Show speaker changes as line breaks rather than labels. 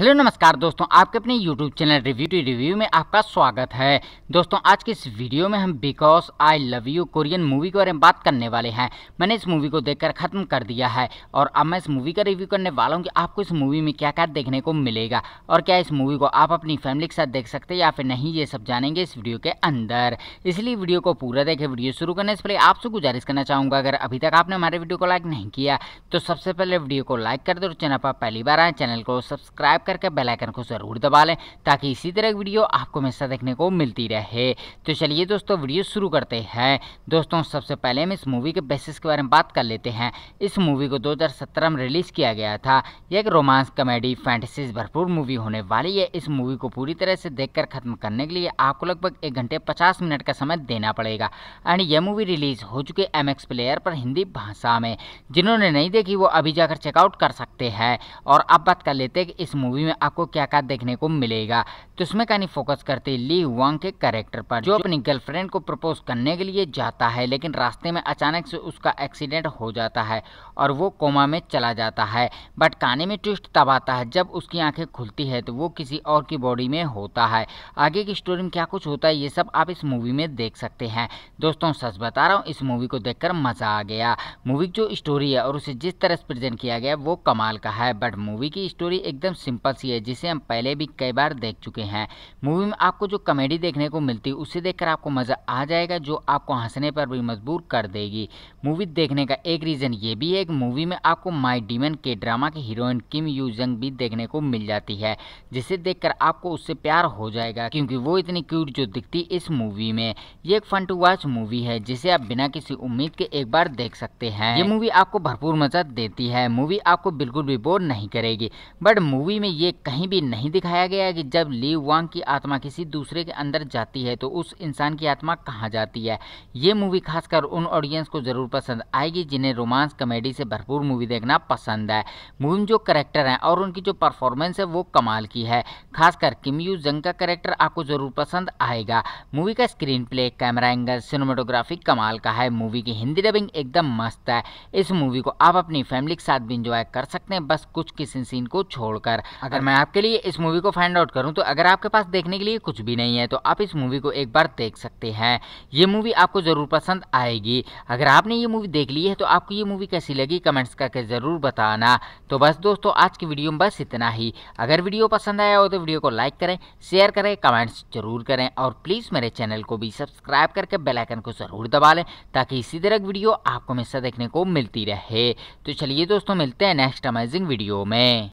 hello नमस्कार दोस्तों आपके अपने YouTube channel review to review में आपका स्वागत है दोस्तों आज के इस वीडियो में हम because I love you Korean movie के बारे में बात करने वाले हैं मैंने इस मूवी को देखकर ख़त्म कर दिया है और अब मैं इस मूवी का रिव्यू करने वाला हूँ कि आपको इस मूवी में क्या क्या देखने को मिलेगा और क्या इस मूवी को आप अपनी फैमिली के साथ देख सकते हैं या फिर नहीं ये सब जानेंगे इस वीडियो के अंदर इसलिए वीडियो को पूरा देखें वीडियो शुरू करने से पहले आपसे गुजारिश करना चाहूँगा अगर अभी तक आपने हमारे वीडियो को लाइक नहीं किया तो सबसे पहले वीडियो को लाइक कर दो और चैनल पर पहली बार आए चैनल को सब्सक्राइब करके बेल आइकन को ज़रूर दबा लें ताकि इसी तरह की वीडियो आपको हमेशा देखने को मिलती रहे तो चलिए दोस्तों वीडियो शुरू करते हैं दोस्तों सबसे पहले हम इस मूवी के बेसिस के बारे में बात कर लेते हैं इस मूवी को दो में रिलीज़ किया गया था यह एक रोमांस कॉमेडी फैंटेसीज भरपूर मूवी होने वाली है इस मूवी को पूरी तरह से देख खत्म करने के लिए आपको लगभग एक घंटे पचास मिनट का समय देना पड़ेगा एंड यह मूवी रिलीज़ हो चुके है एम प्लेयर पर हिंदी भाषा में जिन्होंने नहीं देखी वो अभी जाकर चेकआउट कर सकते हैं और अब बात कर लेते हैं कि इस मूवी मूवी में आपको क्या क्या देखने को मिलेगा तो इसमें कहानी फोकस करते ली वांग के कैरेक्टर पर जो अपनी गर्लफ्रेंड को प्रपोज करने के लिए जाता है लेकिन रास्ते में अचानक से उसका एक्सीडेंट हो जाता है और वो कोमा में चला जाता है बट कहानी में ट्विस्ट तब आता है जब उसकी आंखें खुलती है तो वो किसी और की बॉडी में होता है आगे की स्टोरी में क्या कुछ होता है ये सब आप इस मूवी में देख सकते हैं दोस्तों सच बता रहा हूँ इस मूवी को देख मज़ा आ गया मूवी की जो स्टोरी है और उसे जिस तरह से प्रेजेंट किया गया वो कमाल का है बट मूवी की स्टोरी एकदम सिंपल ही है जिसे हम पहले भी कई बार देख चुके हैं मूवी में आपको जो कॉमेडी देखने को मिलती है उसे देखकर आपको मज़ा आ जाएगा जो आपको हंसने पर भी मजबूर कर देगी मूवी देखने का एक रीज़न ये भी है कि मूवी में आपको माई डीमन के ड्रामा की हीरोइन किम यूजंग भी देखने को मिल जाती है जिसे देख आपको उससे प्यार हो जाएगा क्योंकि वो इतनी क्यूट जो दिखती इस मूवी में ये एक फन टू वॉच मूवी है जिसे आप बिना किसी उम्मीद के एक बार देख सकते हैं ये मूवी आपको भरपूर मजा देती है मूवी आपको बिल्कुल भी बोर नहीं करेगी बट मूवी में ये कहीं भी नहीं दिखाया गया है कि जब ली वांग की आत्मा किसी दूसरे के अंदर जाती है तो उस इंसान की आत्मा कहाँ जाती है ये मूवी खासकर उन ऑडियंस को ज़रूर पसंद आएगी जिन्हें रोमांस कॉमेडी से भरपूर मूवी देखना पसंद है मूवी में जो करेक्टर हैं और उनकी जो परफॉर्मेंस है वो कमाल की है खासकर किम यू जंग का करेक्टर आपको ज़रूर पसंद आएगा मूवी का screenplay camera angle cinematography कमाल का है मूवी की हिंदी डबिंग एकदम मस्त है इस मूवी को आप अपनी फैमिली के साथ भी इंजॉय कर सकते हैं बस कुछ किसी सीन को छोड़कर अगर मैं आपके लिए इस मूवी को फाइंड आउट करूँ तो अगर आपके पास देखने के लिए कुछ भी नहीं है तो आप इस मूवी को एक बार देख सकते हैं ये मूवी आपको ज़रूर पसंद आएगी अगर आपने ये मूवी देख ली है तो आपको ये मूवी कैसी लगी कमेंट्स करके ज़रूर बताना तो बस दोस्तों आज की वीडियो में बस इतना ही अगर वीडियो पसंद आया हो तो वीडियो को लाइक करें शेयर करें कमेंट्स जरूर करें और प्लीज़ मेरे चैनल को भी सब्सक्राइब करके बेलाइकन को ज़रूर दबा लें ताकि इसी तरह की वीडियो आपको हमेशा देखने को मिलती रहे तो चलिए दोस्तों मिलते हैं नेक्स्ट अमेजिंग वीडियो में